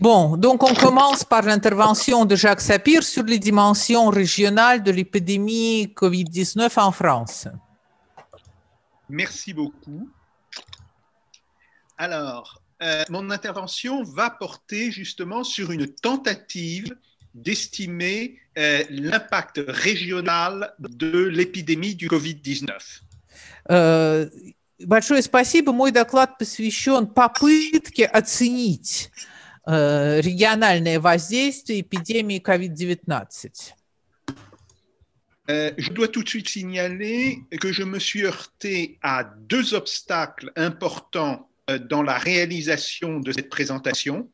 Bon, donc on commence par l'intervention de Jacques Sapir sur les dimensions régionales de l'épidémie COVID-19 en France. Merci beaucoup. Alors, euh, mon intervention va porter justement sur une tentative d'estimer euh, l'impact régional de l'épidémie du COVID-19. Euh, большое э, региональное воздействие эпидемии COVID-19. Euh, э, je dois tout de suite signaler que je me suis heurté à deux obstacles importants euh, dans la réalisation de cette présentation.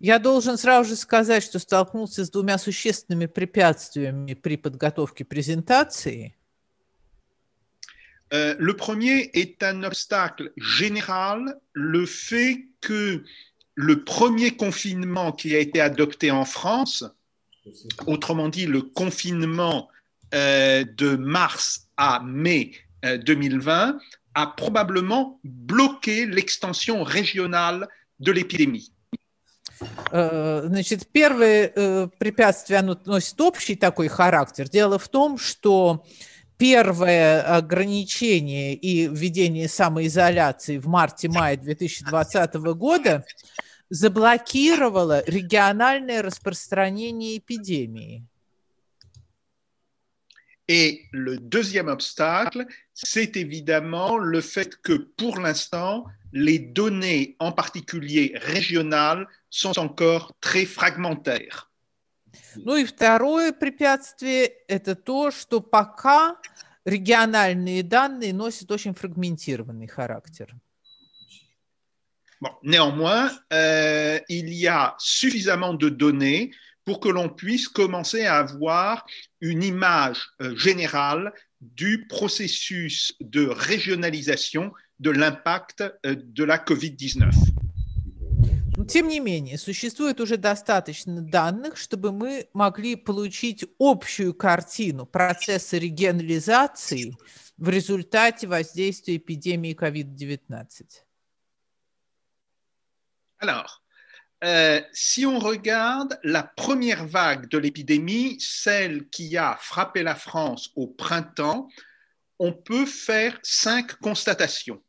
Я должен сразу же сказать, что столкнулся с двумя существенными препятствиями при подготовке презентации. Euh, le premier est un obstacle général, le fait que le premier confinement qui a été adopté en France, autrement dit le confinement euh, de mars à mai 2020, euh, a probablement bloqué l'extension régionale de l'épidémie. Э, значит, первое э, препятствие, оно носит общий такой характер. Дело в том, что первое ограничение и введение en mars et mai 2020 года заблокировала региональное распространение эпидемии. Et le deuxième obstacle, c'est évidemment le fait que pour l'instant, les données, en particulier régionales, sont encore très fragmentaires. Ну и второе препятствие – это то, что пока региональные данные носят очень фрагментированный характер. néanmoins, euh, il y a suffisamment de données pour que l'on puisse commencer à avoir une image euh, générale du processus de régionalisation de l'impact euh, de la COVID-19. il Тем не менее, существует уже достаточно данных, чтобы мы могли получить общую картину процесса регионализации в результате воздействия эпидемии COVID-19. Alors, euh, si on regarde la première vague de l'épidémie, celle qui a frappé la France au printemps, on peut faire cinq constatations.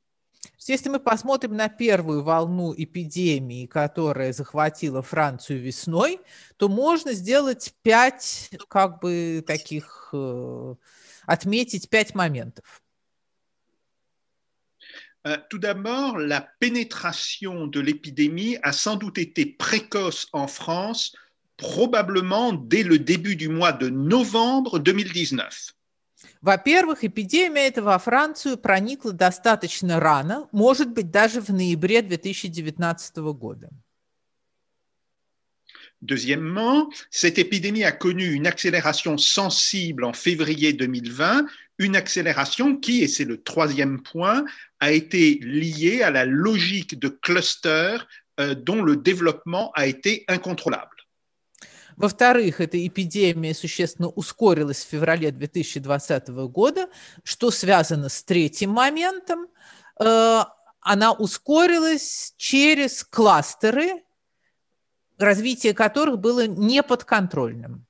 Если мы посмотрим на первую волну эпидемии, которая захватила Францию весной, то можно сделать пять, как бы таких, э, отметить пять моментов. Euh, tout d'abord, la pénétration de l'épidémie a sans doute été précoce en France, probablement dès le début du mois de novembre 2019. Во-первых, эпидемия во Францию проникла достаточно рано, может быть, даже в ноябре 2019 года. Deuxièmement, cette épidémie a connu une accélération sensible en février 2020, une accélération qui, et c'est le troisième point, a été liée à la logique de cluster dont le développement a été incontrôlable. Во-вторых, эта эпидемия существенно ускорилась в феврале 2020 года, что связано с третьим моментом. Она ускорилась через кластеры, развитие которых было неподконтрольным.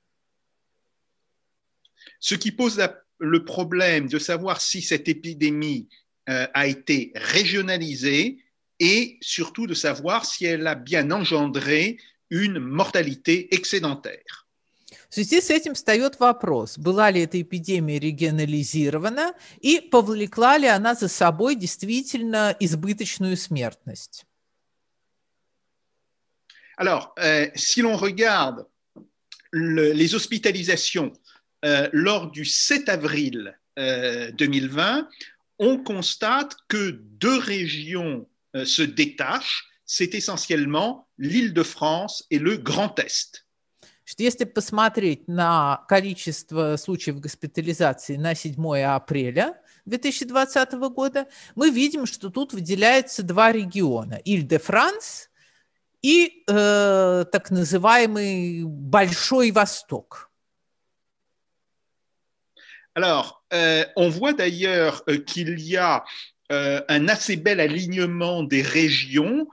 Ce qui pose la le problème de savoir si cette épidémie euh, a été régionalisée et surtout de savoir si elle a bien engendré une mortalité excédentaire. В связи с этим встает вопрос, была ли эта эпидемия регионализирована и повлекла ли она за собой действительно избыточную смертность? Alors, euh, si l'on regarde le, les hospitalisations Euh, lors du 7 avril 2020, euh, on constate que deux régions euh, se détachent. C'est essentiellement l'île de France et le Grand Est. Если посмотреть на количество случаев госпитализации на 7 апреля 2020 года, мы видим, что тут выделяются два региона – Иль-де-Франс и э, так называемый Большой Восток – Alors, euh, on voit d'ailleurs euh, qu'il y a euh, un assez bel alignement des régions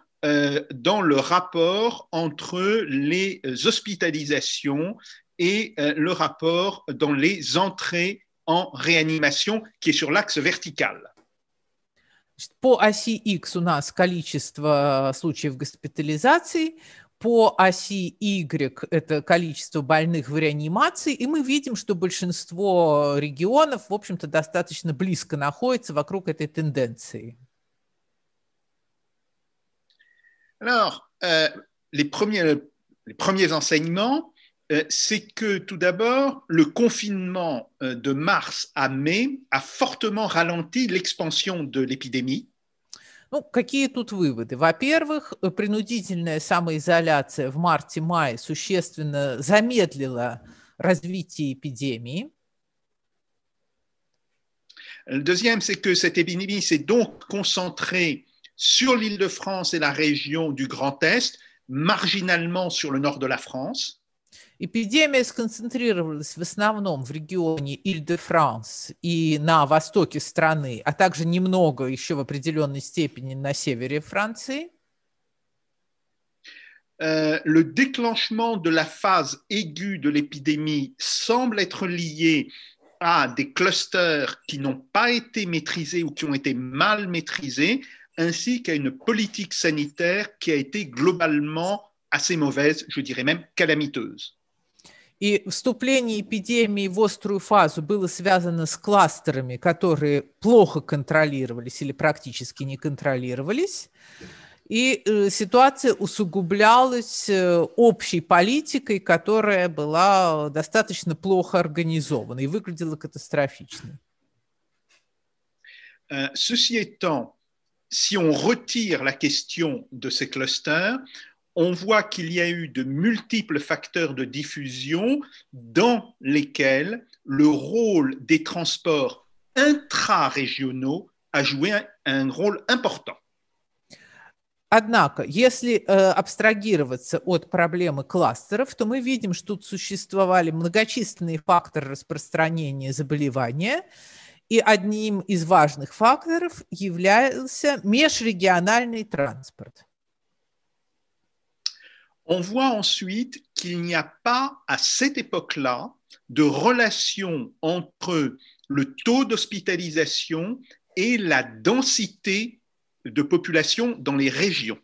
dans le rapport entre les hospitalisations et le rapport dans les entrées en réanimation, qui est sur l'axe vertical. По оси X у нас количество de э, hospitalisation, по оси Y это количество больных в реанимации, и мы видим, что большинство регионов, в общем-то, достаточно близко находится вокруг этой тенденции. Alors, euh, les, premiers, les premiers enseignements, euh, c'est que tout d'abord, le confinement de mars à mai a fortement ralenti l'expansion de l'épidémie. Ну, какие тут выводы? Во-первых, э, принудительная самоизоляция в марте-мае существенно замедлила развитие эпидемии. Le deuxième, c'est que cette épidémie s'est donc concentrée sur l'île de France et la région du Grand Est, marginalement sur le nord de la France. Эпидемия сконцентрировалась в основном в регионе Иль-де-Франс и на востоке страны, а также немного еще в определенной степени на севере Франции. France. Э, le déclenchement de la phase aiguë de l'épidémie semble être lié à des clusters qui n'ont pas été maîtrisés ou qui ont été mal maîtrisés, ainsi qu'à une politique sanitaire qui a été globalement assez mauvaise, je dirais même calamiteuse. И вступление эпидемии в острую фазу было связано с кластерами, которые плохо контролировались или практически не контролировались. И э, ситуация усугублялась э, общей политикой, которая была достаточно плохо организована и выглядела катастрофично. Э, ceci étant, si on retire la question de ces clusters, on voit qu'il y a eu de multiples facteurs de diffusion dans lesquels le rôle des transports интрарегионaux а joué un rôle important. Однако, если э, абстрагироваться от проблемы кластеров, то мы видим, что тут существовали многочисленные факторы распространения заболевания, и одним из важных факторов являлся межрегиональный транспорт. On voit ensuite qu'il n'y a pas à cette époque-là de relation entre le taux d'hospitalisation et la densité de population dans les régions.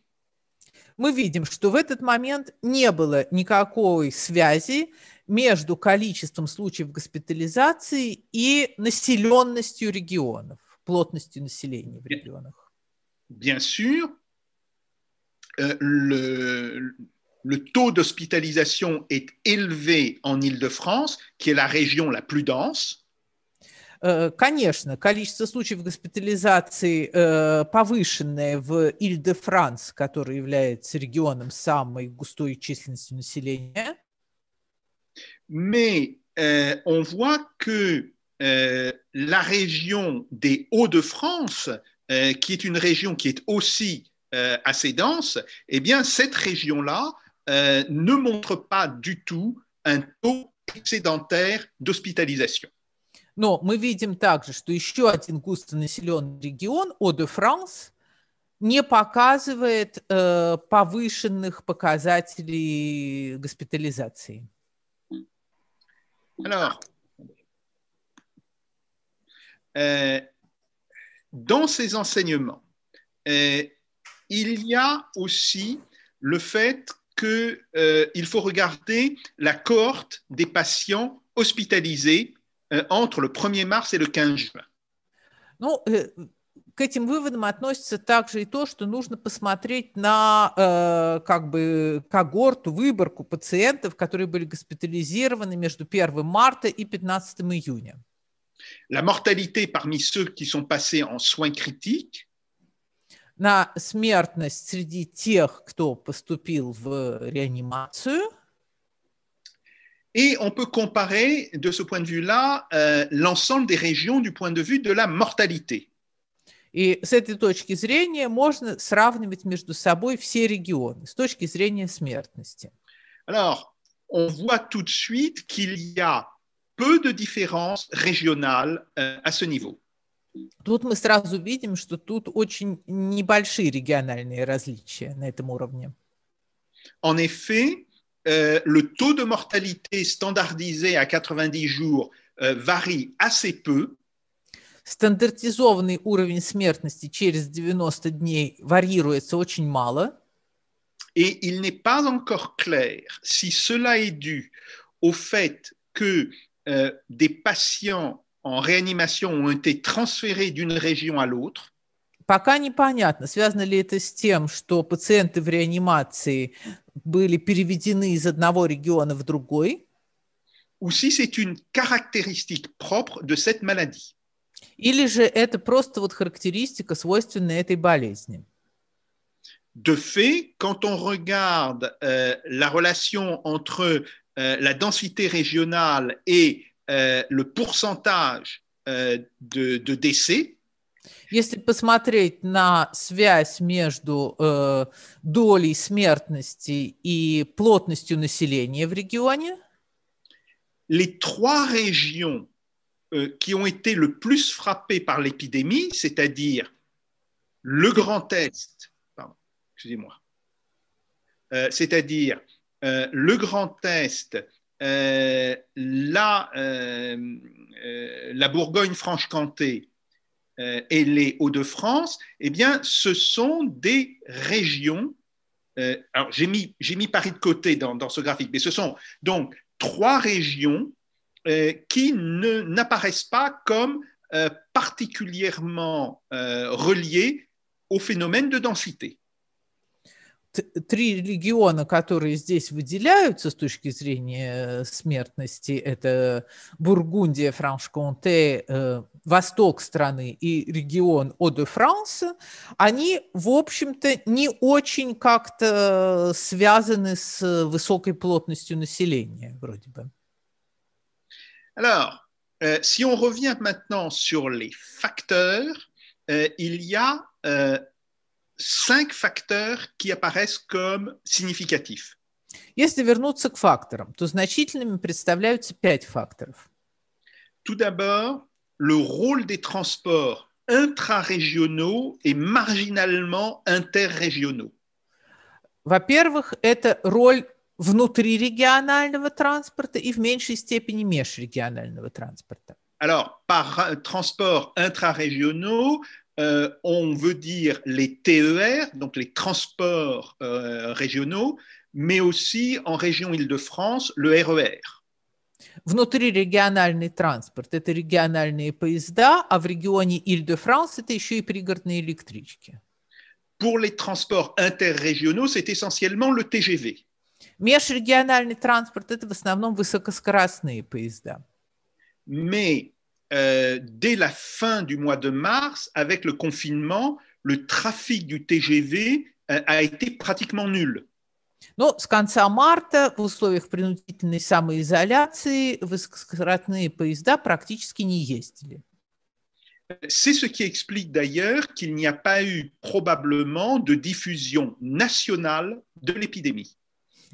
Мы видим, что в этот момент не было никакой связи между количеством случаев госпитализации и населенностью регионов, плотностью населения в регионах. Bien sûr, euh, le, le taux d'hospitalisation est élevé en Île-de-France, qui est la région la plus dense. Э, конечно, количество случаев госпитализации э, повышенное в Иль-де-Франс, который является регионом самой густой численностью населения. Mais euh, on voit que euh, la région des Hauts-de-France, qui est une région qui est aussi euh, assez dense, eh bien cette région-là euh, ne montre pas du tout un taux excédentaire d'hospitalisation. Но nous видим также, что еще один густонаселенный регион, о france франс не показывает э, повышенных показателей госпитализации. Alors, euh, dans ces enseignements, euh, il y a aussi le fait qu'il euh, faut regarder la cohorte des patients hospitalisés euh, entre le 1er mars et le 15 juin. Non, euh, э, к этим выводам относится также и то, что нужно посмотреть на э, как бы когорту, выборку пациентов, которые были госпитализированы между 1 марта и 15 июня. La mortalité parmi ceux qui sont passés en soins critiques на смертность среди тех, кто поступил в реанимацию. Et on peut comparer de ce point de vue-là euh, l'ensemble des régions du point de vue de la mortalité. И с этой точки зрения можно сравнивать между собой все регионы с точки зрения смертности. Alors, on voit tout de suite qu'il y a peu de différences régionales euh, à ce niveau. Тут мы сразу видим, что тут очень небольшие региональные различия на этом уровне. En effet, euh, le taux de mortalité standardisé à 90 jours euh, varie assez peu. Стандартизованный уровень смертности через 90 дней варьируется очень мало. Et il n'est pas encore clair si cela est dû au fait que euh, des patients en réanimation ont été transférés d'une région à l'autre. Пока непонятно, связано ли это с тем, что пациенты в реанимации были переведены из одного региона в другой. Ou si c'est une caractéristique propre de cette maladie. Или же это просто вот характеристика, свойственная этой болезни. De fait, quand on regarde euh, la relation entre euh, la densité régionale et Э, le pourcentage э, de, de décès Если посмотреть на связь между э, долей смертности и плотностью населения в регионе, les trois régions э, qui ont été le plus frappées par l'épidémie, c'est-à-dire le Grand Est, pardon, excusez-moi, euh, c'est-à-dire euh, le Grand Est, euh, euh, euh, la, Bourgogne-Franche-Comté et les Hauts-de-France, eh bien, ce sont des régions. j'ai mis, Paris de côté dans, dans, ce graphique, mais ce sont donc trois régions qui n'apparaissent pas comme particulièrement reliées au phénomène de densité. три региона, которые здесь выделяются с точки зрения э, смертности, это Бургундия, Франш-Конте, э, восток страны и регион О-де-Франс, они, в общем-то, не очень как-то связаны с высокой плотностью населения, вроде бы. Alors, euh, si on revient maintenant sur les facteurs, euh, il y a euh, cinq facteurs qui apparaissent comme significatifs. Если вернуться к факторам, то значительными представляются пять факторов. Tout d'abord, le rôle des transports intrarégionaux et marginalement interrégionaux. Во-первых, это роль внутрирегионального транспорта и в меньшей степени межрегионального транспорта. Alors, par euh, transports intrarégionaux, euh, on veut dire les TER, donc les transports euh, régionaux, mais aussi en région Île-de-France, le RER. Внутри региональный транспорт – это региональные поезда, а в регионе Île-de-France – это ещё и пригородные электрички. Pour les transports interrégionaux, c'est essentiellement le TGV. Межрегиональный транспорт – это в основном высокоскоростные поезда. Mais euh, dès la fin du mois de mars, avec le confinement, le trafic du TGV euh, a été pratiquement nul. C'est ce qui explique d'ailleurs qu'il n'y a pas eu probablement de diffusion nationale de l'épidémie.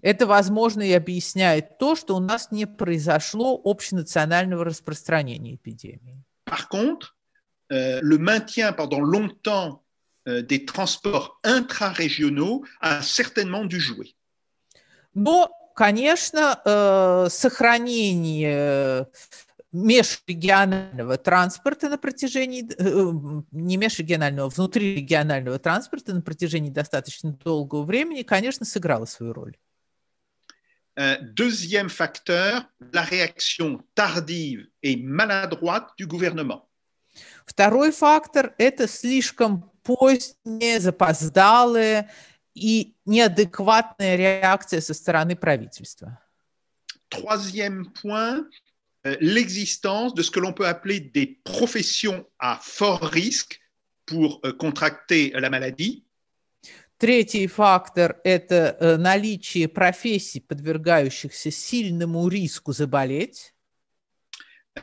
Это, возможно, и объясняет то, что у нас не произошло общенационального распространения эпидемии. Par contre, euh, le maintien pendant longtemps euh, des transports intra-régionaux a certainement dû jouer. Но, конечно, euh, сохранение межрегионального транспорта на протяжении, не межрегионального, а внутрирегионального транспорта на протяжении достаточно долгого времени, конечно, сыграло свою роль. Euh, deuxième facteur, la réaction tardive et maladroite du gouvernement. Troisième point, euh, l'existence de ce que l'on peut appeler des professions à fort risque pour euh, contracter la maladie de maladie.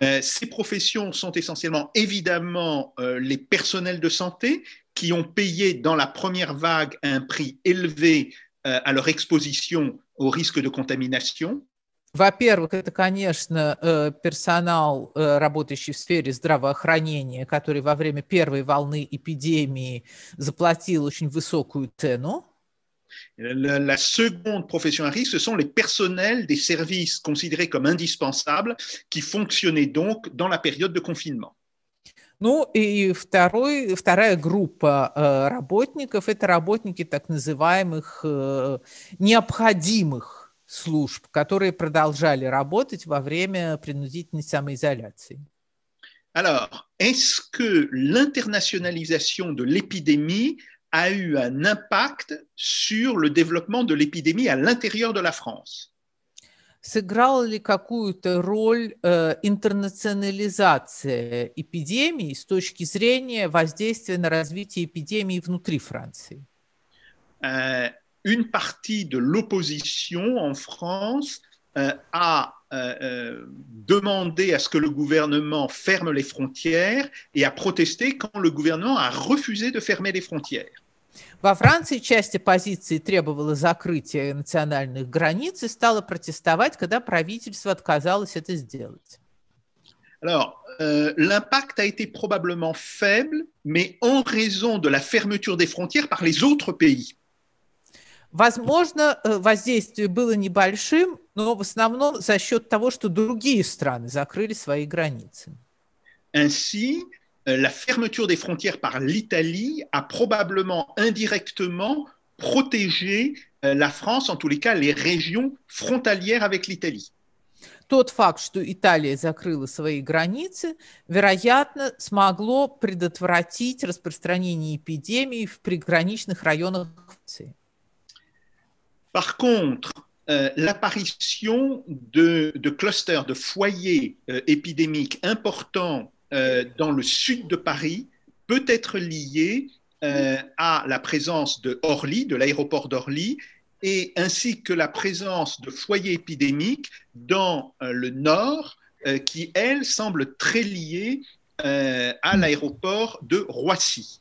Э, э, ces professions sont essentiellement évidemment э, les personnels de santé qui ont payé dans la première vague un prix élevé euh, à leur exposition au risque de contamination. Во-первых, это, конечно, э, персонал, э, работающий в сфере здравоохранения, который во время первой волны эпидемии заплатил очень высокую цену. Э, la, seconde profession à risque, ce sont les personnels des services considérés comme indispensables qui fonctionnaient donc dans la période de confinement. Ну и второй, вторая группа работников – это работники так называемых необходимых служб, которые продолжали работать во время принудительной самоизоляции. Alors, est-ce que l'internationalisation de l'épidémie a eu un impact sur le développement de l'épidémie à l'intérieur de la France Сыграла ли какую-то роль э, интернационализация эпидемии с точки зрения воздействия на развитие эпидемии внутри Франции? Euh, une partie de l'opposition en France euh, a euh, euh, demandé à ce que le gouvernement ferme les frontières et a protesté quand le gouvernement a refusé de fermer les frontières. Во Франции часть оппозиции требовала закрытия национальных границ и стала протестовать, когда правительство отказалось это сделать. Alors, euh, l'impact a été probablement faible, mais en raison de la fermeture des frontières par les autres pays. Возможно, э, воздействие было небольшим, но в основном за счет того, что другие страны закрыли свои границы. Ainsi, э, la fermeture des frontières par l'Italie a probablement indirectement protégé euh, la France, en tous les cas les régions frontalières avec l'Italie. Тот факт, что Италия закрыла свои границы, вероятно, смогло предотвратить распространение эпидемии в приграничных районах Франции. Par contre, euh, l'apparition de, clusters, de foyers euh, épidémiques importants euh, dans le sud de Paris peut être liée à la présence de Orly, de l'aéroport d'Orly, et ainsi que la présence de foyers épidémiques dans le nord, qui, elle semble très liée à l'aéroport de Roissy.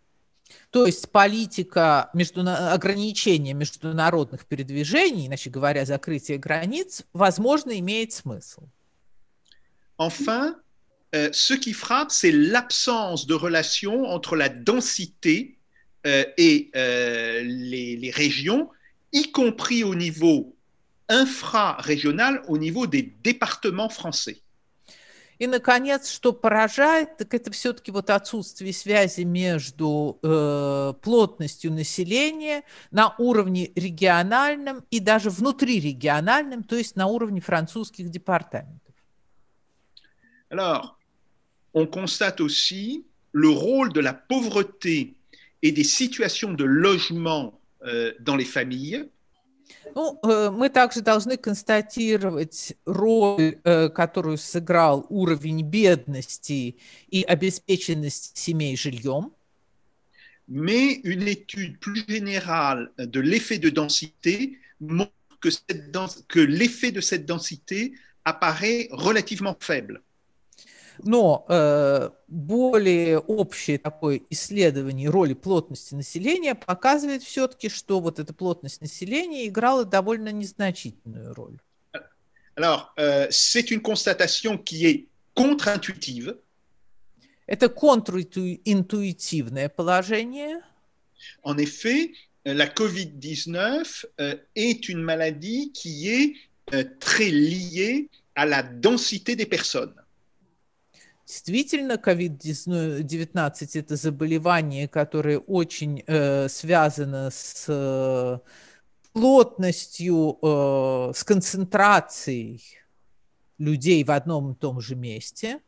То есть политика междуна... ограничения международных передвижений, иначе говоря, закрытие границ, возможно, имеет смысл. Enfin, э, ce qui frappe, c'est l'absence de relation entre la densité euh, et euh, les, les régions, y compris au niveau infra-régional, au niveau des départements français. И, наконец, что поражает, так это все-таки вот отсутствие связи между э, плотностью населения на уровне региональном и даже внутрирегиональном, то есть на уровне французских департаментов. Alors, on constate aussi le rôle de la pauvreté et des situations de logement euh, dans les familles – Э, э, Mais une étude plus générale de l'effet de densité montre que l'effet de cette densité apparaît relativement faible. Но э, более общее такое исследование роли плотности населения показывает все-таки, что вот эта плотность населения играла довольно незначительную роль. Alors, euh, une constatation qui est Это контринтуитивное положение. En effet, э, la COVID-19 euh, э, est une maladie qui est euh, très liée à la densité des personnes. Действительно, COVID-19 – это заболевание, которое очень э, связано с э, плотностью, э, с концентрацией людей в одном и том же месте.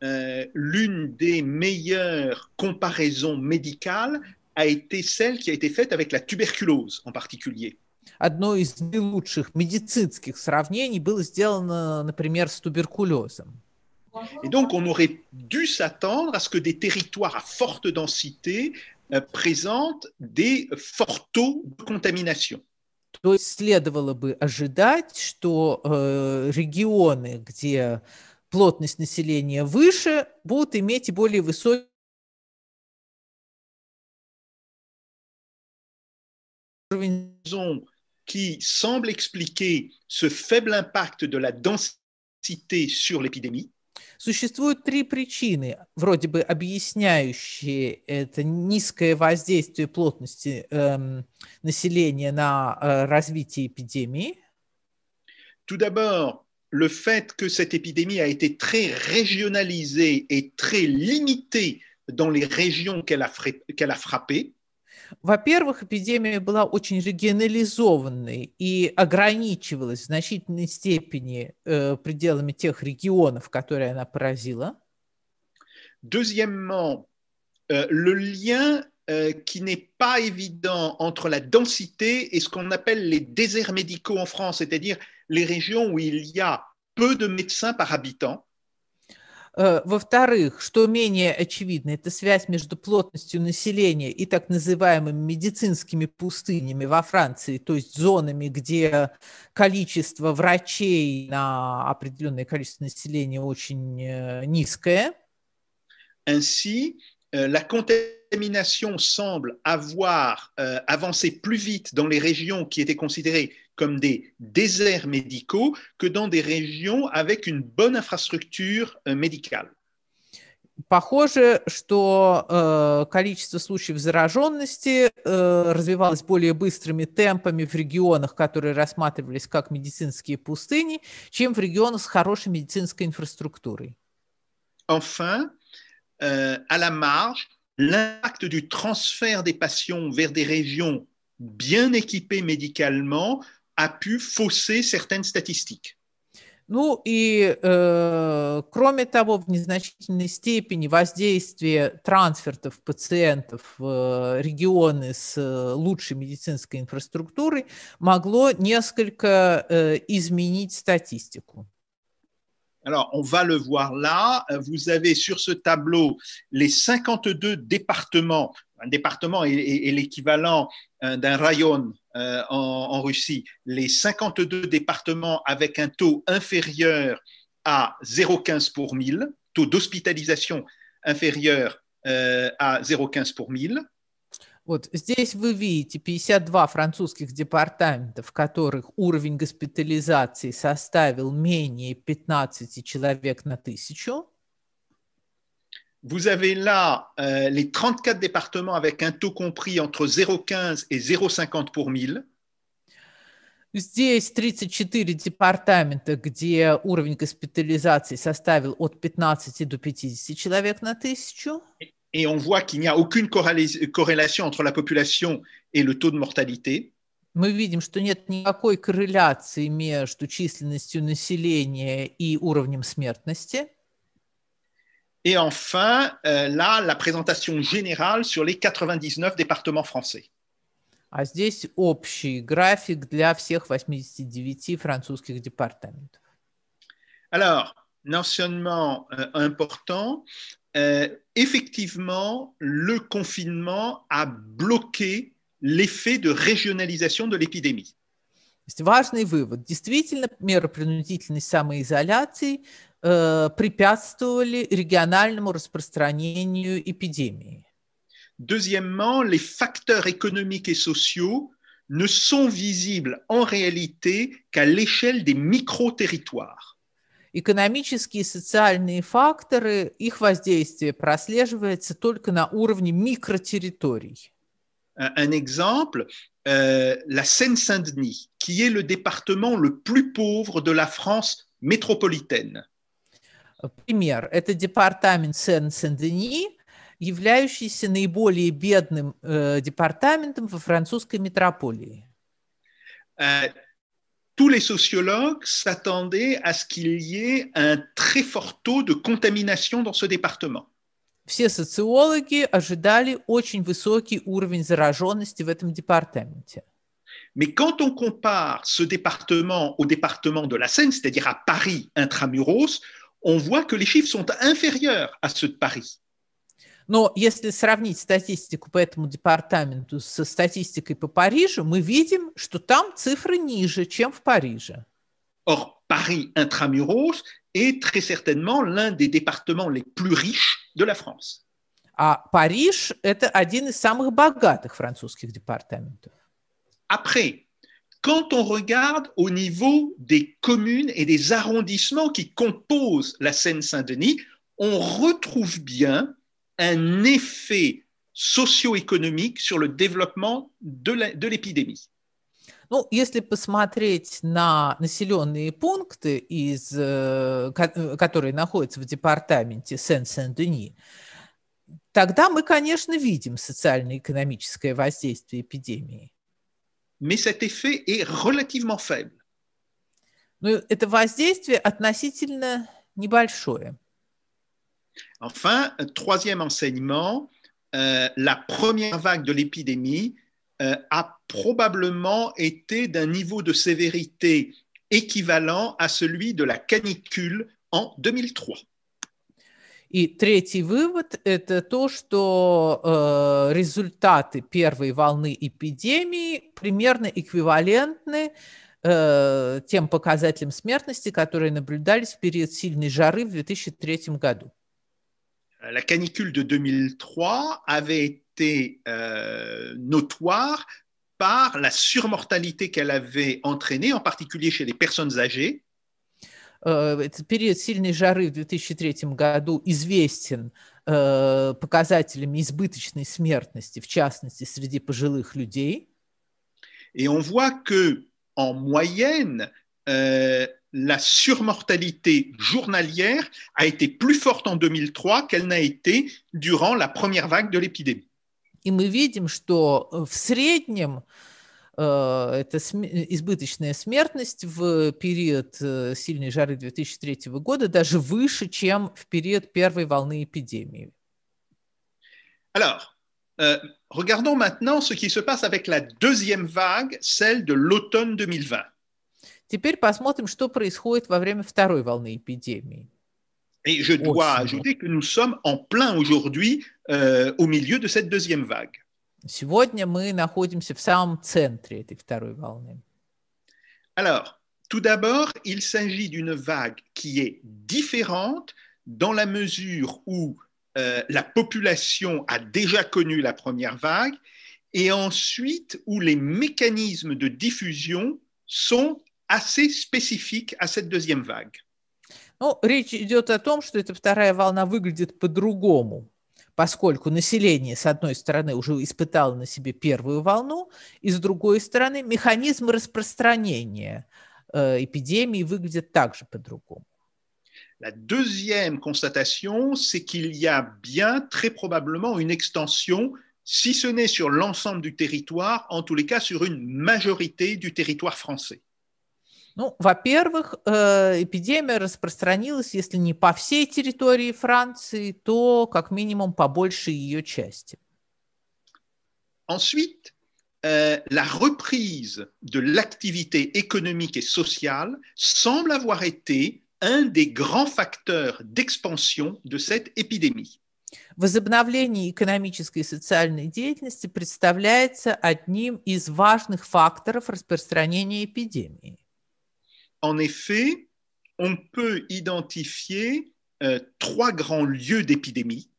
Э, l'une des meilleures comparaisons médicales a été celle qui a été faite avec la tuberculose en particulier. Одно из лучших медицинских сравнений было сделано, например, с туберкулезом. Et donc, on aurait dû s'attendre à ce que des territoires à forte densité euh, présentent des forts taux de contamination. То есть следовало бы ожидать, что э, регионы, где плотность населения выше, будут иметь более высокие уровень qui semble expliquer ce faible impact de la densité sur l'épidémie. Существуют три причины, вроде бы объясняющие это низкое воздействие плотности эм, населения на э, развитие эпидемии. Tout d'abord, le fait que cette épidémie a été très régionalisée et très limitée dans les régions qu'elle a, qu'elle a frappées. Во-первых, эпидемия была очень регионализованной и ограничивалась в значительной степени э, пределами тех регионов, которые она поразила. Deuxièmement, euh, le lien euh, qui n'est pas évident entre la densité et ce qu'on appelle les déserts médicaux en France, c'est-à-dire les régions où il y a peu de médecins par habitant. Э, во-вторых, что менее очевидно, это связь между плотностью населения и так называемыми медицинскими пустынями во Франции, то есть зонами, где количество врачей на определенное количество населения очень э, низкое. Ainsi, э, la contamination semble avoir avancé plus vite dans les régions qui étaient considérées comme des déserts médicaux que dans des régions avec une bonne infrastructure médicale. что количество случаев зараженности развивалось более быстрыми темпами в регионах, которые рассматривались как медицинские пустыни, чем в регионах с хорошей медицинской инфраструктурой. Enfin, à la marge, l'impact du transfert des patients vers des régions bien équipées médicalement a pu fausser certaines statistiques. Ну и, э, кроме того, в незначительной степени воздействие трансфертов пациентов в э, регионы с э, лучшей медицинской инфраструктурой могло несколько э, изменить statistiques Alors, on va le voir là. Vous avez sur ce tableau les 52 départements. Un département est, est l'équivalent euh, d'un rayon euh, en, en, Russie, les 52 départements avec un taux inférieur à 0,15 pour 1000, taux d'hospitalisation inférieur euh, à 0,15 pour 1000. Вот видите 52 французских которых уровень 15 человек на vous avez là euh, les 34 départements avec un taux compris entre 0,15 et 0,50 pour 1000. Здесь 34 департамента, где уровень госпитализации составил от 15 до 50 человек на тысячу. Et on voit qu'il n'y a aucune corrélation entre la population et le taux de mortalité. Мы видим, что нет никакой корреляции между численностью населения и уровнем смертности. Et enfin, euh, là, la présentation générale sur les 99 départements français. А здесь общий график для всех 89 французских департаментов. Alors, enseignement euh, important, euh, effectivement, le confinement a bloqué l'effet de régionalisation de l'épidémie. C'est Важный вывод. Действительно, меры принудительной самоизоляции Э, препятствовали региональному распространению эпидемии. Deuxièmement, les facteurs économiques et sociaux ne sont visibles en réalité qu'à l'échelle des micro-territoires. Экономические и социальные факторы, их воздействие прослеживается только на уровне микротерриторий. Un exemple, euh, la Seine-Saint-Denis, qui est le département le plus pauvre de la France métropolitaine. Э, э, tous les sociologues s'attendaient à ce qu'il y ait un très fort taux de contamination dans ce département. Все социологи Mais quand on compare ce département au département de la Seine, c'est-à-dire à Paris intramuros, on voit que les chiffres sont inférieurs à ceux de Paris. Но если сравнить статистику по этому департаменту со статистикой по Парижу, мы видим, что там цифры ниже, чем в Париже. Or, Paris intramuros est très certainement l'un des départements les plus riches de la France. А Париж – это один из самых богатых французских департаментов. Après, quand on regarde au niveau des communes et des arrondissements qui composent la Seine-Saint-Denis, on retrouve bien un effet socio-économique sur le développement de l'épidémie. Si Ну, если посмотреть на населенные пункты, из, э, которые находятся в департаменте Сен-Сен-Дени, тогда мы, конечно, видим социально-экономическое воздействие эпидемии mais cet effet est relativement faible. Enfin, troisième enseignement, euh, la première vague de l'épidémie euh, a probablement été d'un niveau de sévérité équivalent à celui de la canicule en 2003. И третий вывод – это то, что э, результаты первой волны эпидемии примерно эквивалентны э, тем показателям смертности, которые наблюдались в период сильной жары в 2003 году. Э, la canicule de 2003 avait été euh, notoire par la surmortalité qu'elle avait entraînée, en particulier chez les personnes âgées, период сильной жары в 2003 году известен показателями избыточной смертности, в частности, среди пожилых людей. Et on voit que, en moyenne, euh, la surmortalité journalière a été plus forte en 2003 qu'elle n'a été durant la première vague de l'épidémie. И мы видим, что в среднем euh, это избыточная смертность в период сильной жары 2003 года даже выше, чем в период первой волны эпидемии. Alors, Euh, regardons maintenant ce qui se passe avec la deuxième vague, celle de l'automne 2020. Теперь посмотрим, что происходит во время второй волны эпидемии. Et je dois Осень. ajouter que nous sommes en plein aujourd'hui euh, au milieu de cette deuxième vague. Сегодня мы находимся в самом центре этой второй волны. Alors, tout d'abord, il s'agit d'une vague qui est différente dans la mesure où euh, la population a déjà connu la première vague et ensuite où les mécanismes de diffusion sont assez spécifiques à cette deuxième vague. Ну, речь идет о том, что эта вторая волна выглядит по-другому. поскольку население, с одной стороны, уже испытало на себе первую волну, и с другой стороны, механизмы распространения эпидемии выглядят также по-другому. La deuxième constatation, c'est qu'il y a bien très probablement une extension, si ce n'est sur l'ensemble du territoire, en tous les cas sur une majorité du territoire français. Ну, во-первых, э, эпидемия распространилась, если не по всей территории Франции, то как минимум по большей ее части. Ensuite, э, la reprise de l'activité économique et sociale semble avoir été un des grands facteurs d'expansion de cette épidémie. Возобновление экономической и социальной деятельности представляется одним из важных факторов распространения эпидемии. En effet, on peut identifier euh, trois grands lieux d'épidémie.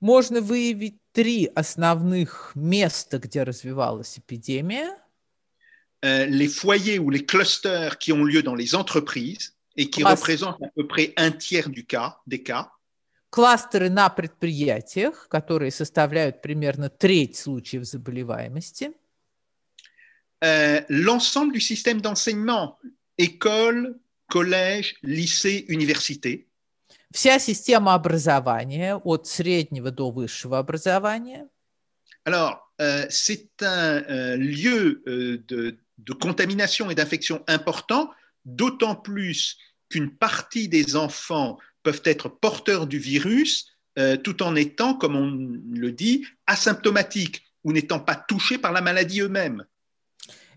Можно выявить три основных места, где развивалась эпидемия. Euh, les foyers ou les clusters qui ont lieu dans les entreprises et qui Cluster. représentent à peu près un tiers du cas, des cas. Кластеры на предприятиях, которые составляют примерно треть случаев заболеваемости. Euh, L'ensemble du système d'enseignement, école, collège, lycée, université. Alors, euh, c'est un euh, lieu euh, de, de, contamination et d'infection important, d'autant plus qu'une partie des enfants peuvent être porteurs du virus tout en étant, comme on le dit, asymptomatiques ou n'étant pas touchés par la maladie eux-mêmes.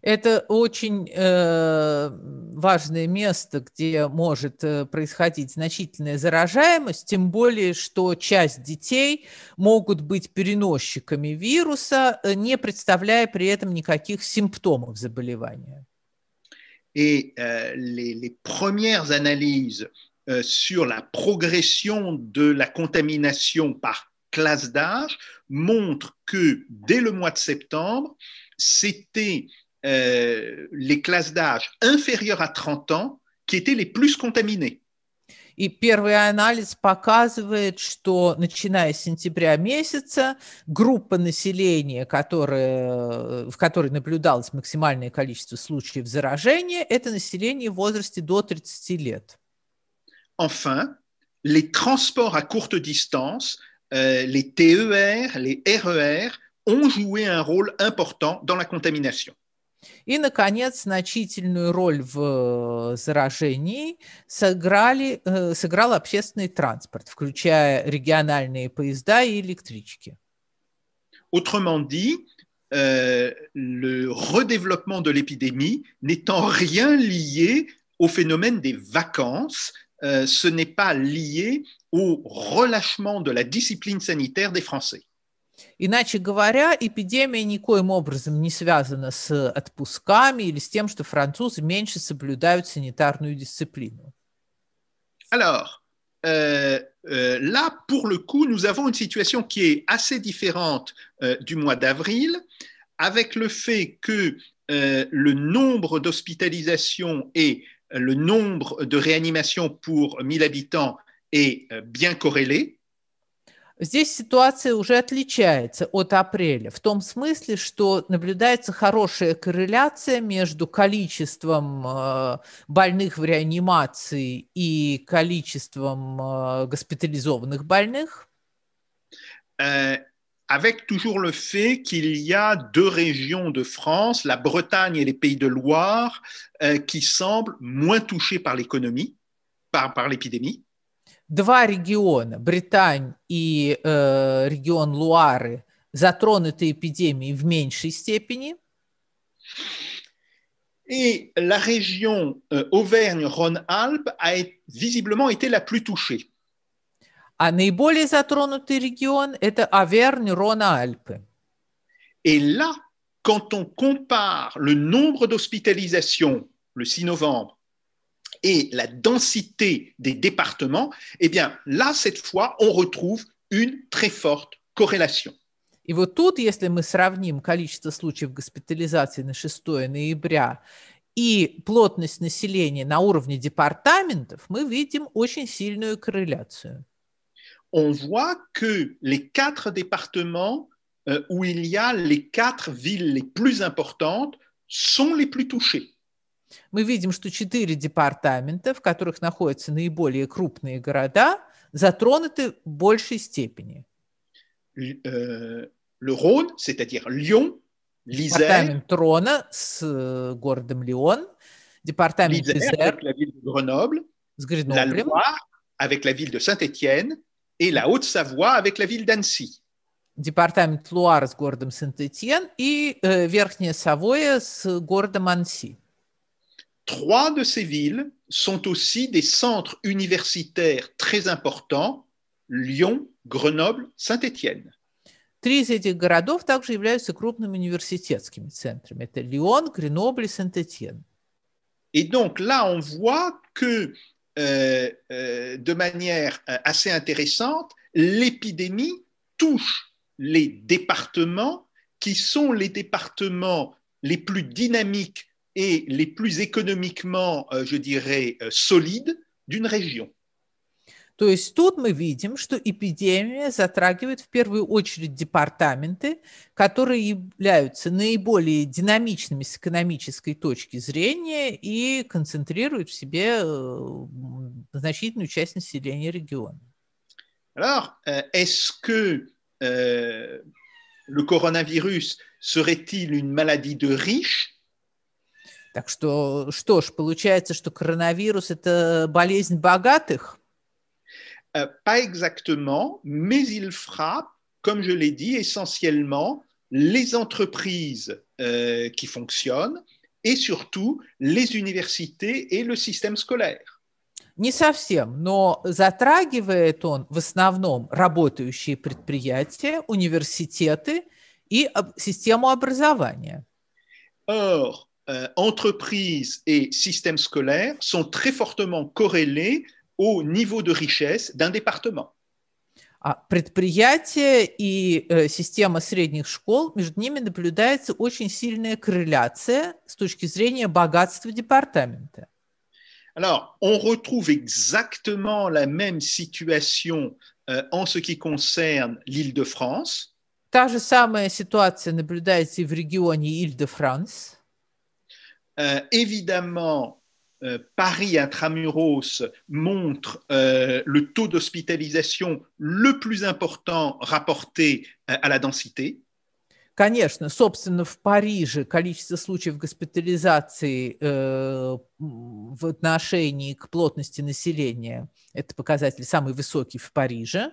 Это очень э, важное место, где может э, происходить значительная заражаемость, тем более, что часть детей могут быть переносчиками вируса, э, не представляя при этом никаких симптомов заболевания. Et euh, les, premières analyses sur la progression de la contamination par classe d'âge montrent que dès le mois de septembre, c'était euh, euh, les classes d'âge inférieures à 30 ans qui étaient les plus contaminées. И первый анализ показывает, что начиная с сентября месяца группа населения, которая, в которой наблюдалось максимальное количество случаев заражения, это население в возрасте до 30 лет. Enfin, les transports à courte distance, euh, les TER, les RER, e ont joué un rôle important dans la contamination. И, наконец, значительную роль в заражении сыграли, сыграл общественный транспорт, включая региональные поезда и электрички. Autrement dit, le redéveloppement de l'épidémie n'étant rien lié au phénomène des vacances, ce n'est pas lié au relâchement de la discipline sanitaire des Français. Иначе говоря, эпидемия никоим образом не связана с отпусками или с тем, что французы меньше соблюдают санитарную дисциплину. Alors, euh, euh, là, pour le coup, nous avons une situation qui est assez différente euh, du mois d'avril, avec le fait que euh, le nombre d'hospitalisations et euh, le nombre de réanimations pour 1000 habitants est euh, bien corrélé. Здесь ситуация уже отличается от апреля в том смысле, что наблюдается хорошая корреляция между количеством э, больных в реанимации и количеством э, госпитализованных больных. Э, avec toujours le fait qu'il y a deux régions de France, la Bretagne et les Pays de Loire, euh, qui semblent moins touchées par l'économie, par, par l'épidémie два региона, Британь и э, регион Луары, затронуты эпидемией в меньшей степени. Et la région euh, Auvergne-Rhône-Alpes a visiblement été la plus touchée. А наиболее затронутый регион – это Авернь-Рона-Альпы. Et là, quand on compare le nombre d'hospitalisations le 6 novembre et la densité des départements, eh bien là, cette fois, on retrouve une très forte corrélation. И вот тут, если мы сравним количество случаев госпитализации на 6 ноября и плотность населения на уровне департаментов, мы видим очень сильную корреляцию. On voit que les quatre départements euh, où il y a les quatre villes les plus importantes sont les plus touchés. Мы видим, что четыре департамента, в которых находятся наиболее крупные города, затронуты в большей степени. Э, le c'est-à-dire Lyon, l'Isère. Департамент Рона с э, городом Лион, департамент Лизер, с la Loire avec la ville de Saint-Étienne et la Haute-Savoie avec la ville d'Annecy. Департамент Луар с городом Сент-Этьен и э, Верхняя Савоя с городом Анси. Trois de ces villes sont aussi des centres universitaires très importants, Lyon, Grenoble, Saint-Étienne. de ces городов также являются крупными университетскими центрами. Это Et donc là, on voit que euh, euh, de manière euh, assez intéressante, l'épidémie touche les départements qui sont les départements les plus dynamiques et les plus économiquement, euh, je dirais, euh, solides d'une région. То есть тут мы видим, что эпидемия затрагивает в первую очередь департаменты, которые являются наиболее динамичными с экономической точки зрения и концентрируют в себе э, значительную часть населения региона. Alors, э, est-ce que euh, le coronavirus serait-il une maladie de riches так что, что ж, получается, что коронавирус – это болезнь богатых? Э, pas exactement, mais il frappe, comme je l'ai dit, essentiellement les entreprises euh, qui fonctionnent et surtout les universités et le système scolaire. Не совсем, но затрагивает он в основном работающие предприятия, университеты и э, систему образования. Or, euh, entreprises et système scolaire sont très fortement corrélés au niveau de richesse d'un département. А предприятия и э, система средних школ, между ними наблюдается очень сильная корреляция с точки зрения богатства департамента. Alors, on retrouve exactement la même situation э, en ce qui concerne l'Île-de-France. Та же самая ситуация наблюдается и в регионе Île-de-France. Euh, évidemment, euh, Paris intramuros montre euh, le taux d'hospitalisation le plus important rapporté à la densité. Конечно, собственно, в Париже количество случаев госпитализации э, в отношении к плотности населения – это показатель самый высокий в Париже.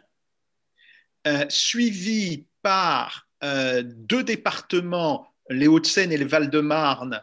Э, suivi par э, deux départements, les Hauts-de-Seine et le Val-de-Marne,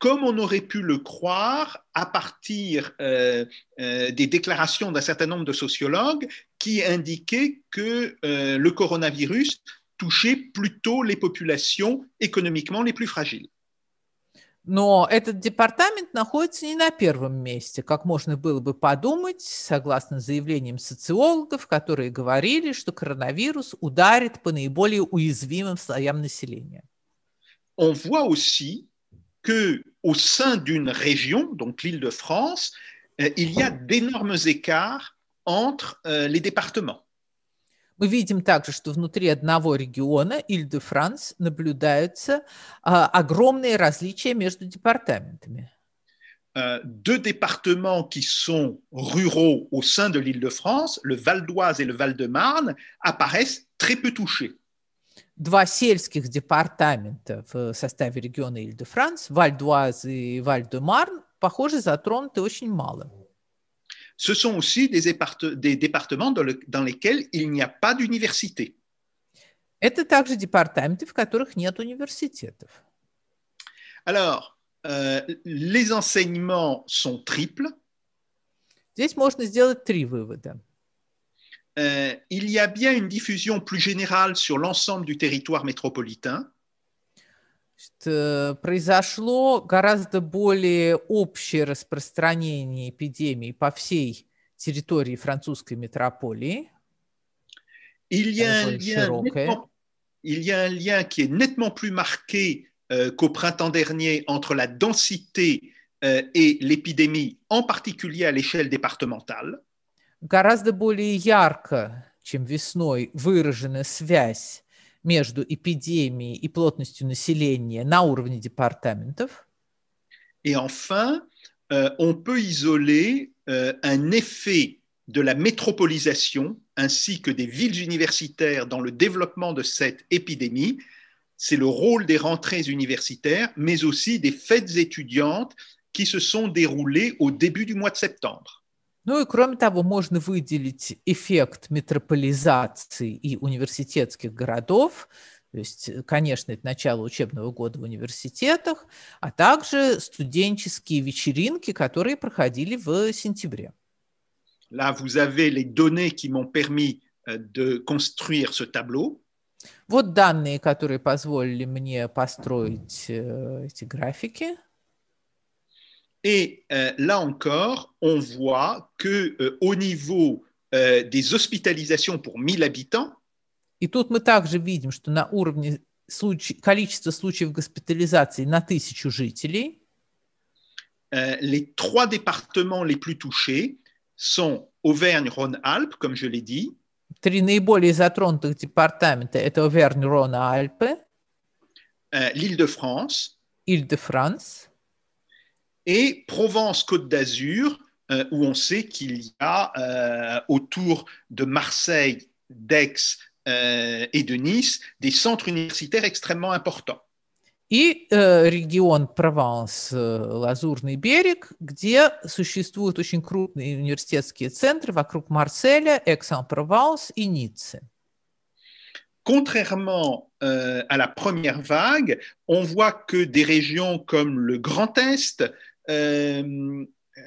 comme on aurait pu le croire à partir euh, euh, des déclarations d'un certain nombre de sociologues qui indiquaient que euh, le coronavirus touchait plutôt les populations économiquement les plus fragiles. Но этот департамент находится не на первом месте, как можно было бы подумать, согласно заявлениям социологов, которые говорили, что коронавирус ударит по наиболее уязвимым слоям населения. On voit aussi que au sein d'une région, donc l'Île-de-France, euh, il y a d'énormes écarts entre euh, les départements. что внутри одного региона, наблюдаются огромные различия между э, deux départements qui sont ruraux au sein de l'Île-de-France, le Val d'Oise et le Val de Marne, apparaissent très peu touchés. два сельских департамента в составе региона Иль-де-Франс, Валь-Дуаз и Валь-де-Марн, похоже, затронуты очень мало. Ce sont aussi des, des départements dans, le, dans lesquels il n'y a pas d'université. Это также департаменты, в которых нет университетов. Alors, euh, les enseignements sont triples. Здесь можно сделать три вывода. Euh, il y a bien une diffusion plus générale sur l'ensemble du territoire métropolitain. Э, il y, a un lien qui est nettement plus marqué euh, qu'au printemps dernier entre la densité euh, et l'épidémie, en particulier à l'échelle départementale. Et enfin, euh, on peut isoler euh, un effet de la métropolisation ainsi que des villes universitaires dans le développement de cette épidémie. C'est le rôle des rentrées universitaires, mais aussi des fêtes étudiantes qui se sont déroulées au début du mois de septembre. Ну и кроме того, можно выделить эффект метрополизации и университетских городов, то есть, э, конечно, это начало учебного года в университетах, а также студенческие вечеринки, которые проходили в сентябре. Là, vous avez les données qui m'ont permis э, de construire ce tableau. Вот данные, которые позволили мне построить э, эти графики. Et euh, là encore, on voit que euh, au niveau euh, des hospitalisations pour 1000 habitants, и тут мы также видим, что на уровне случ... количества случаев госпитализации на тысячу жителей э, les trois départements les plus touchés sont Auvergne-Rhône-Alpes, comme je l'ai dit. Три наиболее затронутых департамента – это Auvergne-Rhône-Alpes, э, l'Île-de-France, Île-de-France, et Provence-Côte d'Azur, euh, où on sait qu'il y a euh, autour de Marseille, d'Aix euh, et de Nice des centres universitaires extrêmement importants. И э, регион Прованс, э, Лазурный берег, где существуют очень крупные университетские центры вокруг Марселя, Экс-Ан-Прованс и Ниццы. Contrairement э, à la première vague, on voit que des régions comme le Grand Est, euh, euh,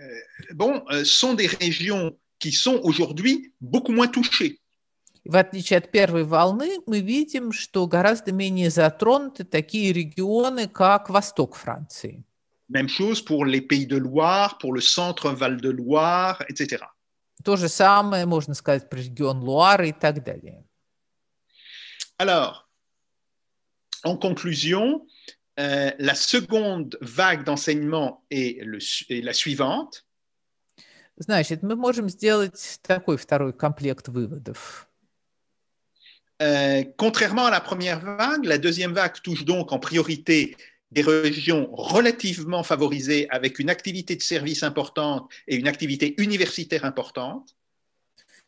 bon, euh, sont des régions qui sont aujourd'hui beaucoup moins touchées. В отличие от первой волны, мы видим, что гораздо менее затронуты такие регионы, как Восток Франции. Même chose pour les Pays de Loire, pour le centre Val de Loire, etc. То же самое можно сказать про регион Луары и так далее. Alors, en conclusion, euh, la seconde vague d'enseignement est, la suivante. Э, contrairement à la première vague, la deuxième vague touche donc en priorité des régions relativement favorisées avec une activité de service importante et une activité universitaire importante.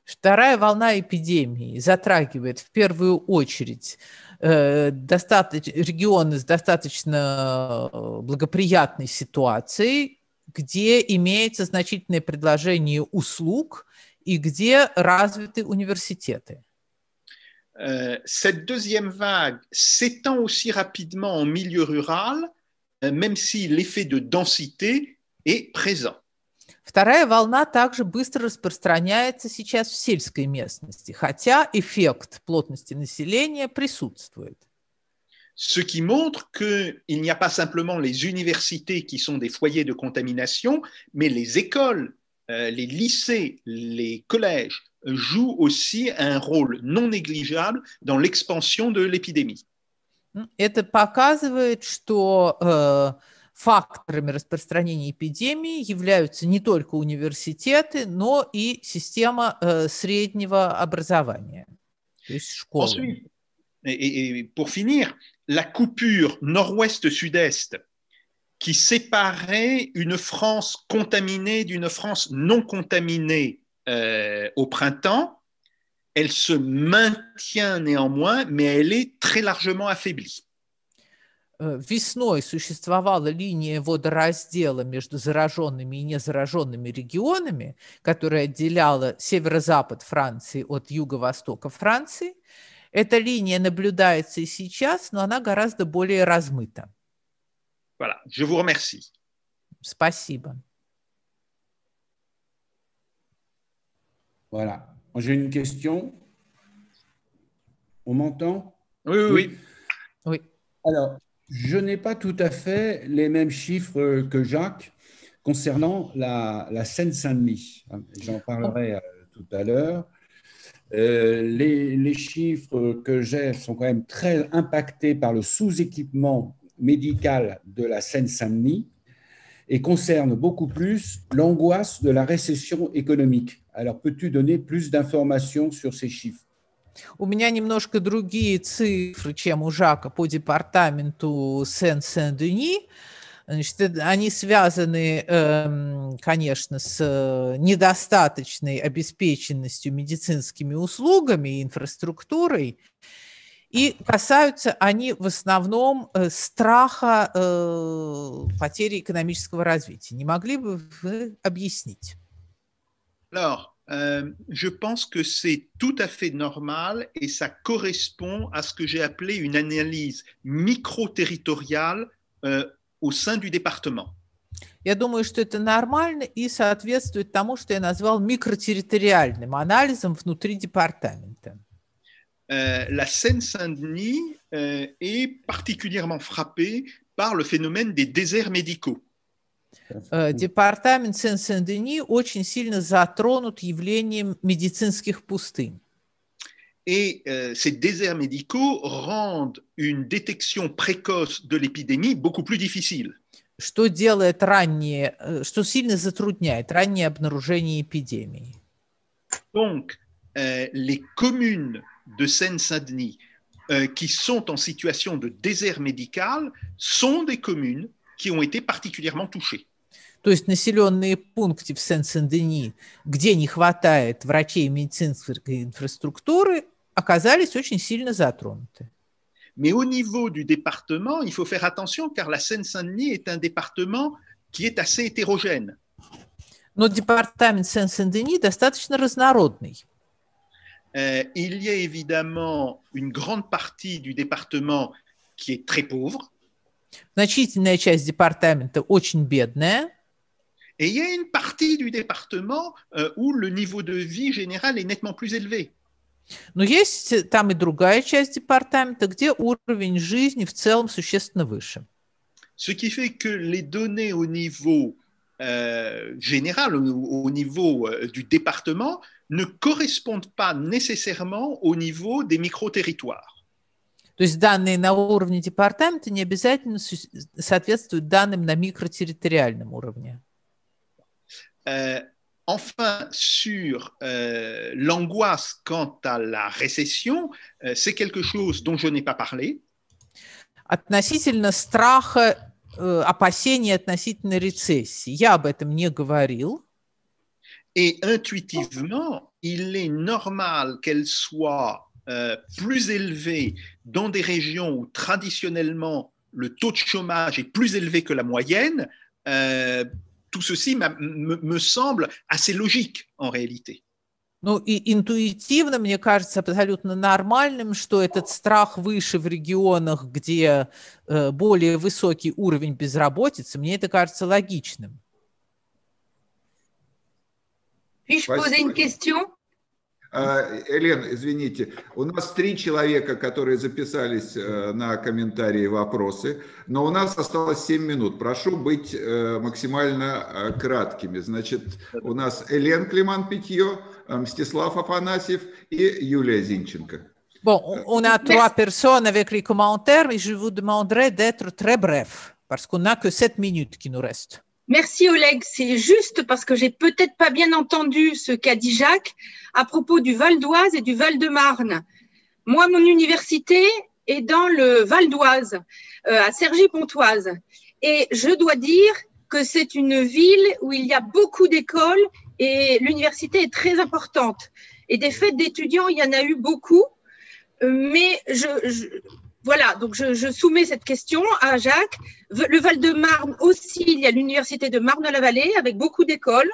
Вторая волна эпидемии затрагивает в первую очередь Э, достаточно, регионы с достаточно э, благоприятной ситуацией, где имеется значительное предложение услуг и где развиты университеты. Э, cette deuxième vague s'étend aussi rapidement en milieu rural, même si l'effet de densité est présent. Вторая волна также быстро распространяется сейчас в сельской местности, хотя эффект плотности населения присутствует. Ce qui montre qu'il n'y a pas simplement les universités qui sont des foyers de contamination, mais les écoles, les lycées, les collèges jouent aussi un rôle non négligeable dans l'expansion de l'épidémie. Это показывает, что э, факторами распространения эпидемии являются не только университеты, но и система mais э, среднего образования, то есть школы. Ensuite, et, et pour finir, la coupure nord-ouest-sud-est qui séparait une France contaminée d'une France non contaminée euh, au printemps, elle se maintient néanmoins, mais elle est très largement affaiblie. Э, весной существовала линия водораздела между зараженными и незараженными регионами, которая отделяла северо-запад Франции от юго-востока Франции. Эта линия наблюдается и сейчас, но она гораздо более размыта. Voilà. Je vous remercie. Спасибо. Voilà. J'ai une question. On m'entend Oui, oui, oui. oui. Alors, Je n'ai pas tout à fait les mêmes chiffres que Jacques concernant la, Seine-Saint-Denis. J'en parlerai euh, tout à l'heure. Euh, les, les, chiffres que j'ai sont quand même très impactés par le sous-équipement médical de la Seine-Saint-Denis et concernent beaucoup plus l'angoisse de la récession économique. Alors, peux-tu donner plus d'informations sur ces chiffres У меня немножко другие цифры, чем у Жака по департаменту Сен-Сен-Дени. Значит, э, они связаны, эм, конечно, с э, недостаточной обеспеченностью медицинскими услугами и инфраструктурой. И касаются они в основном э, страха потери экономического развития. Не могли бы вы объяснить? Alors, Euh, je pense que c'est tout à fait normal et ça correspond à ce que j'ai appelé une analyse micro-territoriale euh, au sein du département. Э, la Seine-Saint-Denis э, est particulièrement frappée par le phénomène des déserts médicaux. Э, департамент Сен-Сен-Дени очень сильно затронут явлением медицинских пустынь. Et euh, ces déserts médicaux rendent une détection précoce de l'épidémie beaucoup plus difficile. Что делает раннее, э, что сильно затрудняет раннее обнаружение эпидемии. Donc, euh, les communes de Seine-Saint-Denis euh, qui sont en situation de désert médical sont des communes qui ont été particulièrement touchés. То есть населенные пункты в Сен-Сен-Дени, где не хватает врачей и медицинской инфраструктуры, оказались очень сильно затронуты. Mais au niveau du département, il faut faire attention car la Seine-Saint-Denis est un département qui est assez hétérogène. Но департамент Сен-Сен-Дени достаточно разнородный. Euh, il y a évidemment une grande partie du département qui est très pauvre. Значительная часть департамента очень бедная. Et il y a une partie du département euh, où le niveau de vie général est nettement plus élevé. Но есть там и другая часть департамента, где уровень жизни в целом существенно выше. Ce qui fait que les données au niveau euh, général, au, niveau euh, du département, ne correspondent pas nécessairement au niveau des micro-territoires. То есть данные на уровне департамента не обязательно соответствуют данным на микротерриториальном уровне. Э, enfin, sur euh, l'angoisse quant à la récession, euh, c'est quelque chose dont je n'ai pas parlé. Относительно страха, э, опасения относительно рецессии, я об этом не говорил. Et intuitivement, il est normal qu'elle soit Euh, plus élevé dans des régions où traditionnellement le taux de chômage est plus élevé que la moyenne, euh, tout ceci me semble assez logique en réalité. Ну и интуитивно, мне кажется, абсолютно нормальным, что этот страх выше в регионах, где э, более высокий уровень безработицы, мне это кажется логичным. Puis-je poser une question А, Элен, извините, у нас три человека, которые записались э, на комментарии и вопросы, но у нас осталось 7 минут. Прошу быть э, максимально э, краткими. Значит, у нас Элен Климан Питье, Мстислав Афанасьев и Юлия Зинченко. Bon, on a trois personnes avec les commentaires et je vous demanderai d'être très bref parce qu'on n'a que sept minutes qui nous restent. Merci Oleg, c'est juste parce que j'ai peut-être pas bien entendu ce qu'a dit Jacques à propos du Val d'Oise et du Val de Marne. Moi, mon université est dans le Val d'Oise, euh, à Cergy-Pontoise. Et je dois dire que c'est une ville où il y a beaucoup d'écoles et l'université est très importante. Et des fêtes d'étudiants, il y en a eu beaucoup. Euh, mais je, voilà, donc je, je, soumets cette question à Jacques. Le Val-de-Marne aussi, il y a l'université de Marne-la-Vallée avec beaucoup d'écoles.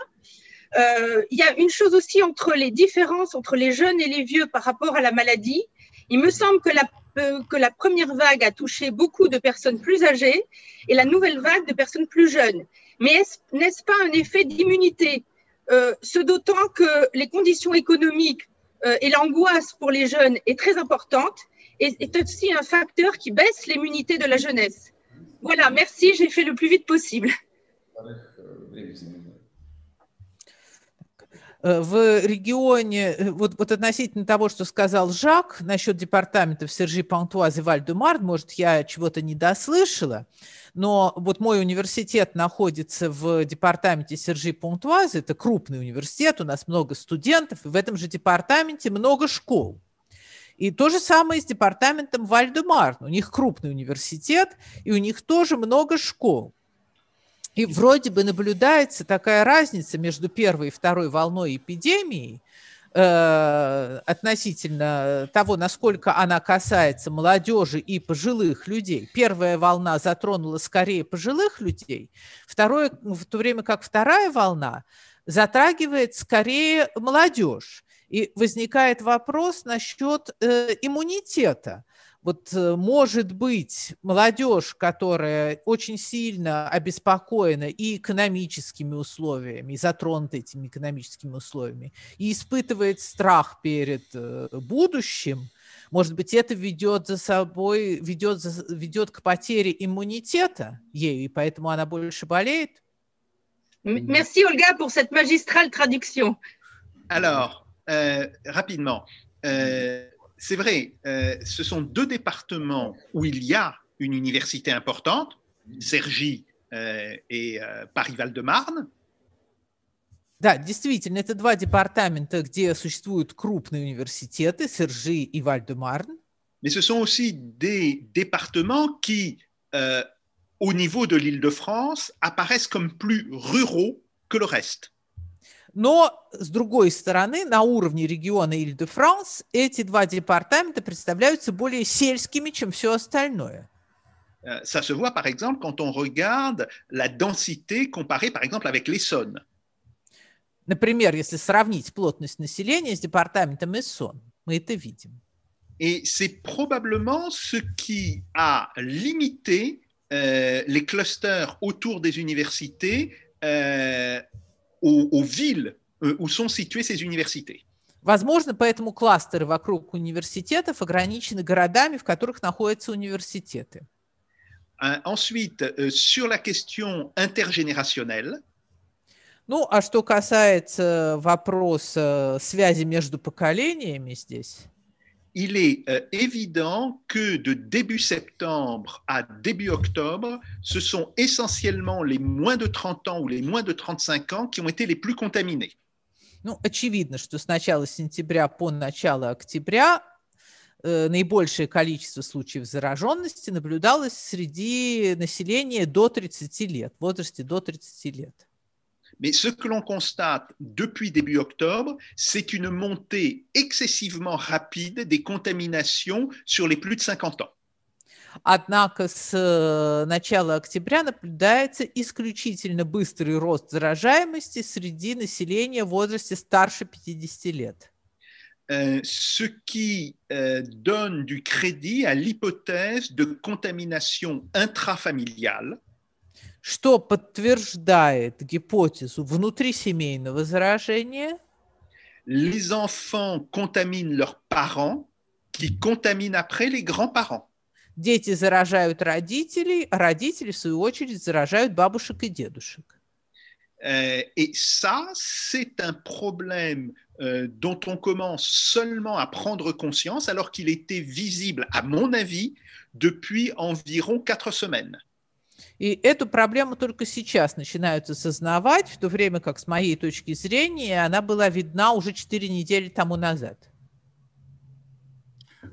Euh, il y a une chose aussi entre les différences entre les jeunes et les vieux par rapport à la maladie. Il me semble que la, euh, que la première vague a touché beaucoup de personnes plus âgées et la nouvelle vague de personnes plus jeunes. Mais n'est-ce pas un effet d'immunité euh, Ce d'autant que les conditions économiques et l'angoisse pour les jeunes est très importante est, est aussi un facteur qui baisse l'immunité de la jeunesse. Voilà, merci, j'ai fait le plus vite possible. Э, в регионе, э, вот, вот относительно того, что сказал Жак насчет департаментов Сержи Пантуаз и Вальду Мард, может, я чего-то не дослышала, но вот мой университет находится в департаменте Сержи Пантуаз, это крупный университет, у нас много студентов, и в этом же департаменте много школ. И то же самое с департаментом Вальдемар. У них крупный университет, и у них тоже много школ. И вроде бы наблюдается такая разница между первой и второй волной эпидемии э, относительно того, насколько она касается молодежи и пожилых людей. Первая волна затронула скорее пожилых людей, второе, в то время как вторая волна затрагивает скорее молодежь. И возникает вопрос насчет э, иммунитета. Вот, э, может быть, молодежь, которая очень сильно обеспокоена и экономическими условиями, и затронута этими экономическими условиями, и испытывает страх перед э, будущим, может быть, это ведет за собой, ведет, ведет к потере иммунитета ею, и поэтому она больше болеет. Merci Ольга pour cette magistrale traduction. Alors, Euh, rapidement, euh, c'est vrai, euh, ce sont deux départements où il y a une université importante, Cergy et Paris-Val-de-Marne, Mais ce sont aussi des départements qui, au niveau de l'Île-de-France, apparaissent comme plus ruraux que le reste. Но, с другой стороны, на уровне региона Иль-де-Франс эти два департамента представляются более сельскими, чем все остальное. Э, ça se voit, par exemple, quand on regarde la densité comparée, par exemple, avec l'Essonne. Например, если сравнить плотность населения с департаментом Эссон, мы это видим. Et c'est probablement ce qui a limité euh, les clusters autour des universités euh, aux, aux villes euh, où sont situées ces universités. Возможно, поэтому кластеры вокруг университетов ограничены городами, в которых находятся университеты. Э, ensuite, э, sur la question intergénérationnelle. Ну, а что касается вопроса э, связи между поколениями здесь. il est évident que de début septembre à début octobre, ce sont essentiellement les moins de 30 ans ou les moins de 35 ans qui ont été les plus contaminés. Ну, очевидно, что с начала сентября по начало октября э, наибольшее количество случаев зараженности наблюдалось среди населения до 30 лет, в возрасте до 30 лет. Mais ce que l'on constate depuis début octobre, c'est une montée excessivement rapide des contaminations sur les plus de 50 ans. Однако с э, начала октября наблюдается исключительно быстрый рост заражаемости среди населения в возрасте старше 50 лет. Э, ce qui э, donne du crédit à l'hypothèse de contamination intrafamiliale. что подтверждает гипотезу внутрисемейного заражения. Les enfants contaminent leurs parents, qui contaminent après les grands-parents. Дети заражают родителей, а родители, в свою очередь, заражают бабушек и дедушек. Et ça, c'est un problème dont on commence seulement à prendre conscience alors qu'il était visible, à mon avis, depuis environ quatre semaines. И эту проблему только сейчас начинают осознавать, в то время как, с моей точки зрения, она была видна уже 4 недели тому назад.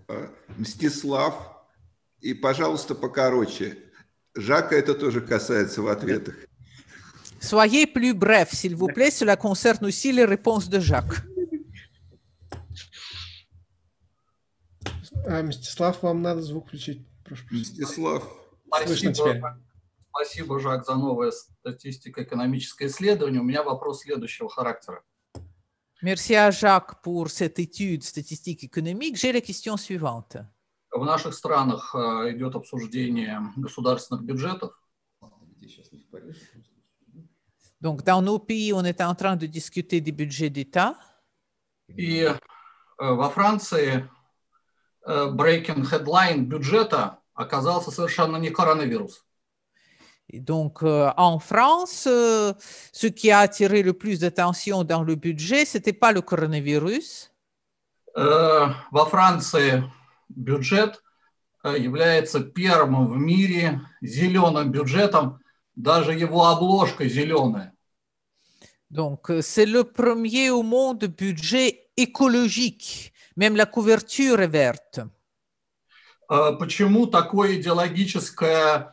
Э, Мстислав, и, пожалуйста, покороче. Жака это тоже касается в ответах. Soyez plus bref, s'il vous plaît, cela concerne aussi les réponses de Jacques. А, Мстислав, вам надо звук включить. Прошу. Мстислав. Слышно тебя. Спасибо, Жак, за новое статистико-экономическое исследование. У меня вопрос следующего характера. Merci à Jacques pour cette étude statistique économique. J'ai la question suivante. В наших странах э, идет обсуждение государственных бюджетов. Donc, dans nos pays, on est en train de discuter des budgets d'État. И э, во Франции э, breaking headline бюджета оказался совершенно не коронавирус. donc, euh, en France, euh, ce qui a attiré le plus d'attention dans le budget, ce n'était pas le coronavirus. Euh, во Франции бюджет э, является первым в мире зеленым бюджетом, даже его обложка зеленая. Donc, euh, c'est le premier au monde budget écologique, même la couverture est verte. Э, почему такое идеологическое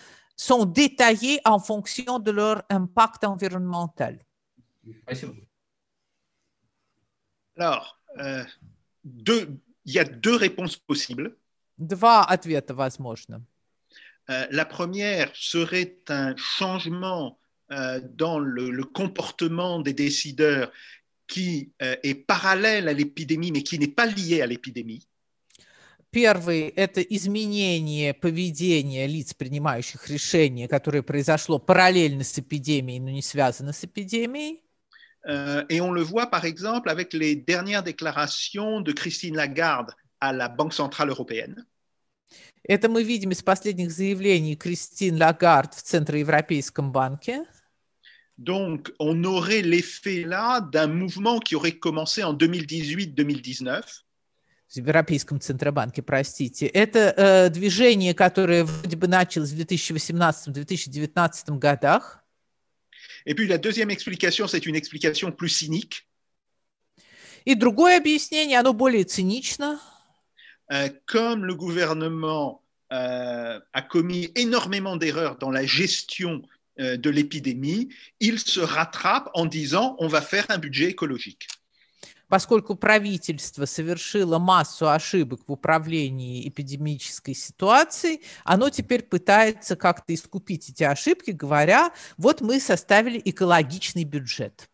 sont détaillés en fonction de leur impact environnemental. Alors, euh, il y a deux réponses possibles. Euh, la première serait un changement euh, dans le, comportement des décideurs qui est parallèle à l'épidémie mais qui n'est pas lié à l'épidémie. Первый – это изменение поведения лиц, принимающих решения, которое произошло параллельно с эпидемией, но не связано с эпидемией. Et э, on le voit par exemple avec les dernières déclarations de Christine Lagarde à la Banque centrale européenne. Это мы видим из последних заявлений Кристин Лагард в Центроевропейском банке. Donc, on aurait l'effet là d'un mouvement qui aurait commencé en 2018-2019. Европейском Центробанке, простите. Это э, движение, которое вроде бы началось в 2018-2019 годах. Et puis la deuxième explication, c'est une explication plus cynique. Et другое объяснение, оно более цинично. Euh, comme le gouvernement euh, a commis énormément d'erreurs dans la gestion euh, de l'épidémie, il se rattrape en disant on va faire un budget écologique. поскольку правительство совершило массу ошибок в управлении эпидемической ситуацией, оно теперь пытается как-то искупить эти ошибки, говоря, вот мы составили экологичный бюджет.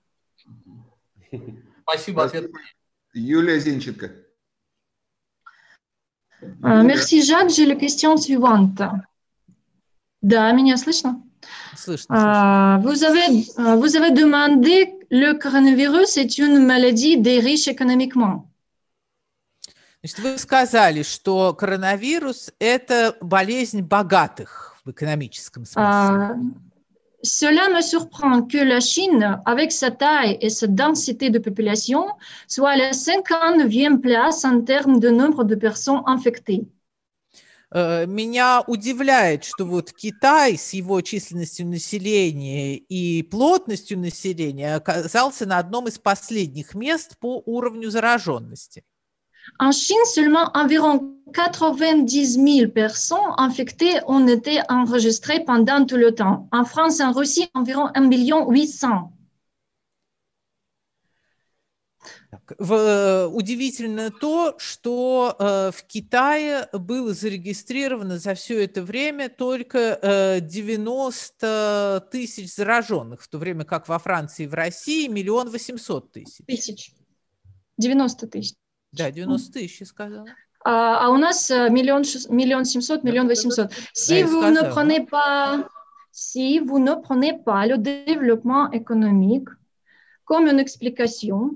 Спасибо, ответ. Юлия Зинченко. А, merci Jacques, j'ai la question suivante. Да, меня слышно? Vous, avez, avez demandé le coronavirus est une maladie des riches économiquement. Vous вы сказали, что коронавирус – это болезнь богатых cela me surprend que la Chine, avec sa taille et sa densité de population, soit à la 59e place en termes de nombre de personnes infectées. Э, меня удивляет, что вот Китай с его численностью населения и плотностью населения оказался на одном из последних мест по уровню зараженности. En Chine, seulement environ 90 000 personnes infectées ont été enregistrées pendant tout le temps. En France et en Russie, environ 1 800 000. В, э, удивительно то, что э, в Китае было зарегистрировано за все это время только э, 90 тысяч зараженных, в то время как во Франции и в России миллион восемьсот тысяч. Тысяч. 90 тысяч. Да, 90 тысяч, я сказала. А, а у нас э, миллион, миллион семьсот, миллион восемьсот. Si vous ne prenez pas, si vous ne prenez pas le développement économique comme une explication,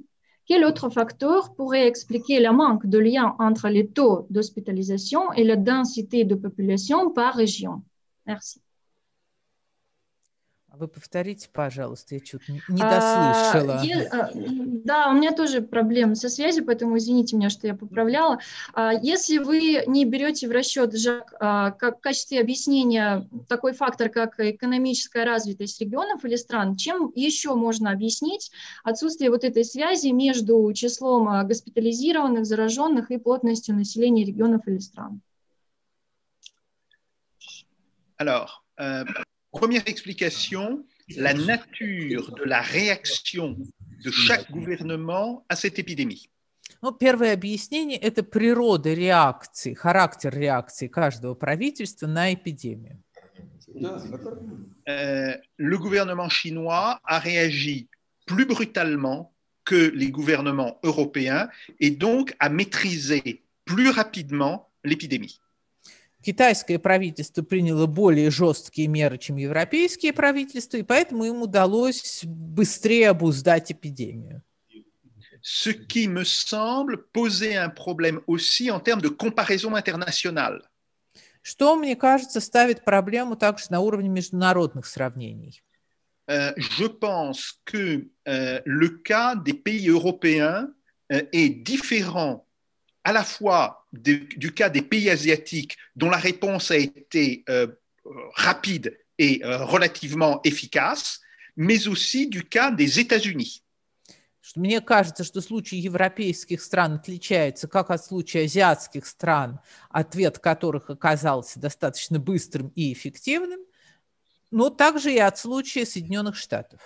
Quel autre facteur pourrait expliquer le manque de lien entre les taux d'hospitalisation et la densité de population par région Merci. А вы повторите, пожалуйста, я чуть не а, дослышала. А, да, у меня тоже проблемы со связью, поэтому извините меня, что я поправляла. А, если вы не берете в расчет, Жак, а, как, в качестве объяснения такой фактор, как экономическая развитость регионов или стран, чем еще можно объяснить отсутствие вот этой связи между числом а, госпитализированных, зараженных и плотностью населения регионов или стран? Alors, euh... Première explication, la nature de la réaction de chaque gouvernement à cette épidémie. первое объяснение – это природа le gouvernement chinois a réagi plus brutalement que les gouvernements européens et donc a maîtrisé plus rapidement l'épidémie. Китайское правительство приняло более жесткие меры, чем европейские правительства, и поэтому им удалось быстрее обуздать эпидемию. Ce qui me semble poser un problème aussi en termes de comparaison internationale. Что, мне кажется, ставит проблему также на уровне международных сравнений. Euh, je pense que euh, le cas des pays européens euh, est différent à la fois du cas des pays asiatiques dont la réponse a été rapide et relativement efficace, mais aussi du cas des États-Unis. Мне кажется, что случай европейских стран отличается как от случая азиатских стран, ответ которых оказался достаточно быстрым и эффективным, но также и от случая Соединенных Штатов.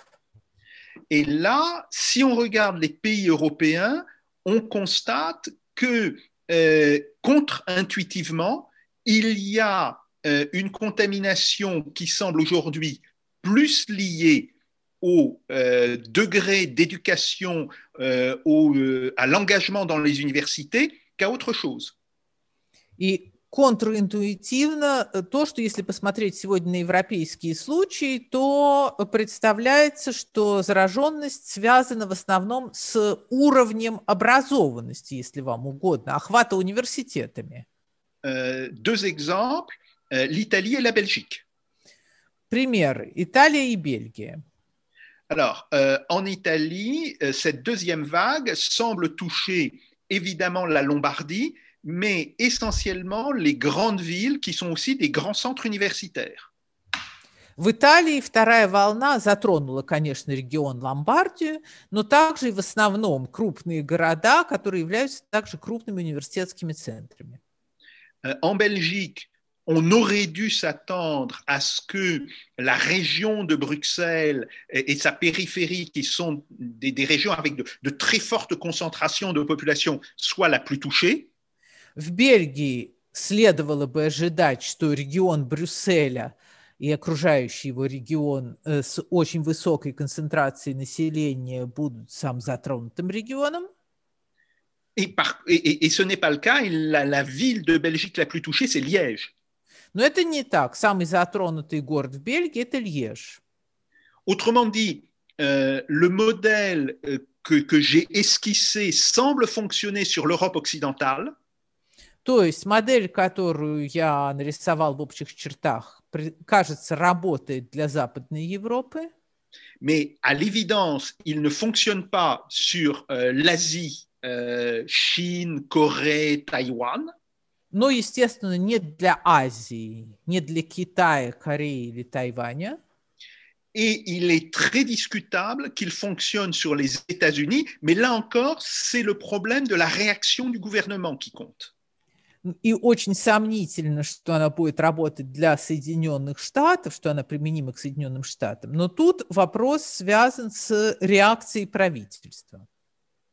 Et là, si on regarde les pays européens, on constate que euh, contre-intuitivement, il y a euh, une contamination qui semble aujourd'hui plus liée au euh, degré d'éducation, à l'engagement dans les universités qu'à autre chose. Et контринтуитивно э, то, что если посмотреть сегодня на европейские случаи, то представляется, что зараженность связана в основном с уровнем образованности, если вам угодно, охвата университетами. Э, deux exemples, э, l'Italie et la Примеры. Италия и Бельгия. Alors, euh, en Italie, cette deuxième vague semble toucher évidemment la Lombardie, mais essentiellement les grandes villes qui sont aussi des grands centres universitaires. Э, en Belgique, on aurait dû s'attendre à ce que la région de Bruxelles et, sa périphérie, qui sont des, régions avec de, très fortes concentrations de population, soient la plus touchée. В Бельгии следовало бы ожидать, что регион Брюсселя и окружающий его регион э, с очень высокой концентрацией населения будут сам затронутым регионом. Et, Но это не так. Самый затронутый город в Бельгии – это Льеж. Autrement dit, euh, le modèle э, que, que j'ai esquissé semble fonctionner sur l'Europe occidentale. Mais à l'évidence, il ne fonctionne pas sur euh, l'Asie, euh, Chine, Corée, Taïwan. Но, естественно, для Азии, для Китая, Кореи или Тайваня. Et il est très discutable qu'il fonctionne sur les États-Unis, mais là encore, c'est le problème de la réaction du gouvernement qui compte. и очень сомнительно, что она будет работать для Соединенных Штатов, что она применима к Соединенным Штатам. Но тут вопрос связан с реакцией правительства.